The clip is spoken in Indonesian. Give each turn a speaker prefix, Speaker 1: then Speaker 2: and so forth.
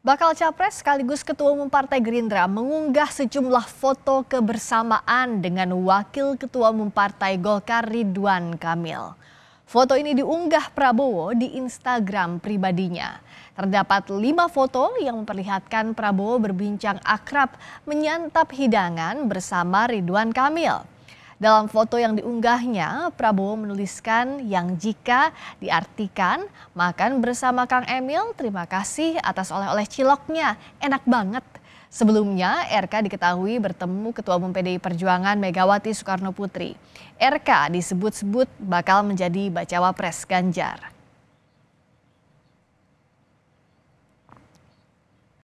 Speaker 1: Bakal capres sekaligus Ketua Umum Partai Gerindra mengunggah sejumlah foto kebersamaan dengan Wakil Ketua Umum Partai Golkar Ridwan Kamil. Foto ini diunggah Prabowo di Instagram pribadinya. Terdapat lima foto yang memperlihatkan Prabowo berbincang akrab menyantap hidangan bersama Ridwan Kamil. Dalam foto yang diunggahnya, Prabowo menuliskan yang jika diartikan makan bersama Kang Emil, terima kasih atas oleh-oleh ciloknya, enak banget. Sebelumnya, RK diketahui bertemu Ketua Umum PDI Perjuangan Megawati Soekarno Putri. RK disebut-sebut bakal menjadi bacawa pres Ganjar.